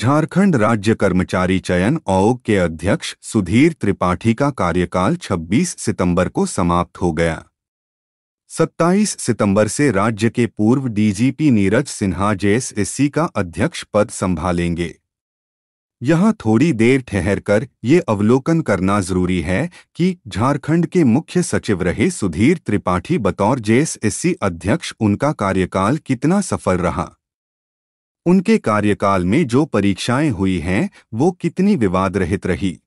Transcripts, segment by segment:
झारखंड राज्य कर्मचारी चयन आयोग के अध्यक्ष सुधीर त्रिपाठी का कार्यकाल 26 सितंबर को समाप्त हो गया 27 सितंबर से राज्य के पूर्व डीजीपी नीरज सिन्हा जेएसएससी का अध्यक्ष पद संभालेंगे यहाँ थोड़ी देर ठहर कर ये अवलोकन करना जरूरी है कि झारखंड के मुख्य सचिव रहे सुधीर त्रिपाठी बतौर जेएसएससी अध्यक्ष उनका कार्यकाल कितना सफल रहा उनके कार्यकाल में जो परीक्षाएं हुई हैं वो कितनी विवाद रहित रही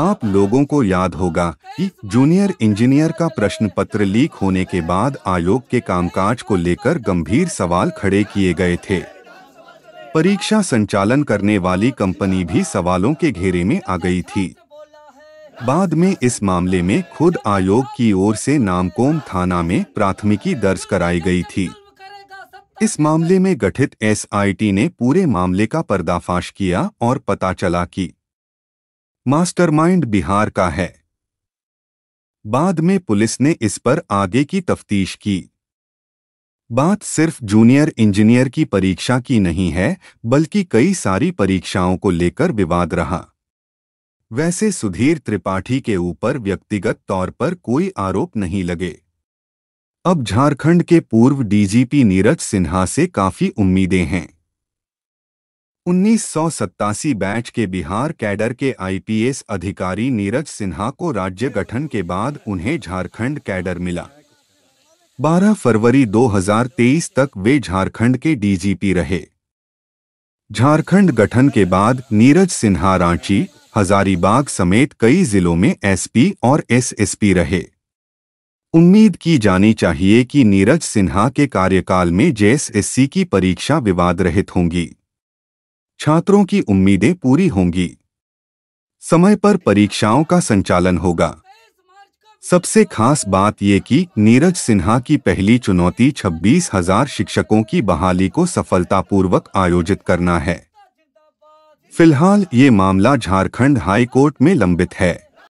आप लोगों को याद होगा कि जूनियर इंजीनियर का प्रश्न पत्र लीक होने के बाद आयोग के कामकाज को लेकर गंभीर सवाल खड़े किए गए थे परीक्षा संचालन करने वाली कंपनी भी सवालों के घेरे में आ गई थी बाद में इस मामले में खुद आयोग की ओर से नामकोम थाना में प्राथमिकी दर्ज कराई गई थी इस मामले में गठित एसआईटी ने पूरे मामले का पर्दाफाश किया और पता चला कि मास्टरमाइंड बिहार का है बाद में पुलिस ने इस पर आगे की तफ्तीश की बात सिर्फ जूनियर इंजीनियर की परीक्षा की नहीं है बल्कि कई सारी परीक्षाओं को लेकर विवाद रहा वैसे सुधीर त्रिपाठी के ऊपर व्यक्तिगत तौर पर कोई आरोप नहीं लगे अब झारखंड के पूर्व डीजीपी नीरज सिन्हा से काफी उम्मीदें हैं उन्नीस बैच के बिहार कैडर के आईपीएस अधिकारी नीरज सिन्हा को राज्य गठन के बाद उन्हें झारखंड कैडर मिला 12 फरवरी 2023 तक वे झारखंड के डीजीपी रहे झारखंड गठन के बाद नीरज सिन्हा रांची हजारीबाग समेत कई जिलों में एसपी और एसएसपी रहे उम्मीद की जानी चाहिए कि नीरज सिन्हा के कार्यकाल में जेएसएससी की परीक्षा विवाद रहित होंगी छात्रों की उम्मीदें पूरी होंगी समय पर परीक्षाओं का संचालन होगा सबसे खास बात ये कि नीरज सिन्हा की पहली चुनौती छब्बीस हजार शिक्षकों की बहाली को सफलतापूर्वक आयोजित करना है फिलहाल ये मामला झारखंड हाई कोर्ट में लंबित है